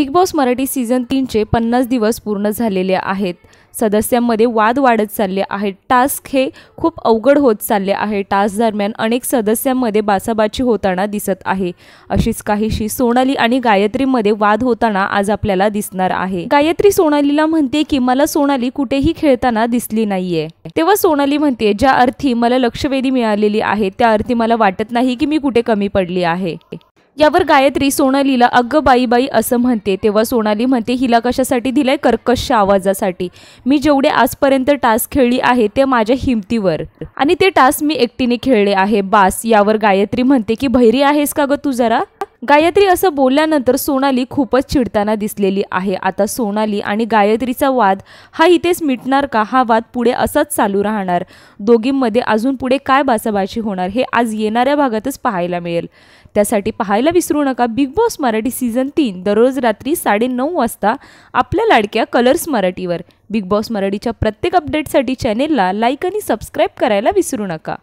big Boss Marathi season तीनचे पन्नास दिवस पूर्ण झालेले आहेत सदस्यांमध्ये वाद वाढत चालले आहेत टास्क हे खूप अवघड होत चालले आहे टास्क दरम्यान अनेक सदस्यांमध्ये बासाबाची होताना दिसत आहे अशीच काहीशी सोनाली आणि गायत्रीमध्ये वाद होताना आज आपल्याला दिसणार आहे गायत्री सोनालीला म्हणते की मला सोनाली कुठेही खेळताना दिसली नाहीये तेव्हा सोनाली म्हणते ज्या अर्थी मला लक्षवेधी मिळालेली आहे त्या अर्थी मला वाटत नाही की मी कुठे कमी पडली आहे यावर गायत्री सोनालीला अगं बाईबाई असं म्हणते तेव्हा सोनाली म्हणते हिला कशासाठी दिलाय कर्कश आवाजासाठी मी जेवढे आजपर्यंत टास्क खेळली आहे ते माझ्या हिमतीवर आणि ते टास्क मी एकटीने खेळले आहे बास यावर गायत्री म्हणते की भैरी आहेस का ग तू जरा गायत्री असं बोलल्यानंतर सोनाली खूपच चिडताना दिसलेली आहे आता सोनाली आणि गायत्रीचा वाद हा इथेच मिटणार का हा वाद पुढे असाच चालू राहणार दोघींमध्ये अजून पुढे काय बासाबाशी होणार हे आज येणाऱ्या भागातच पाहायला मिळेल त्यासाठी पाहायला विसरू नका बिग बॉस मराठी सीझन तीन दररोज रात्री साडेनऊ वाजता आपल्या लाडक्या कलर्स मराठीवर बिग बॉस मराठीच्या प्रत्येक अपडेटसाठी चॅनेलला लाईक आणि सबस्क्राईब करायला विसरू नका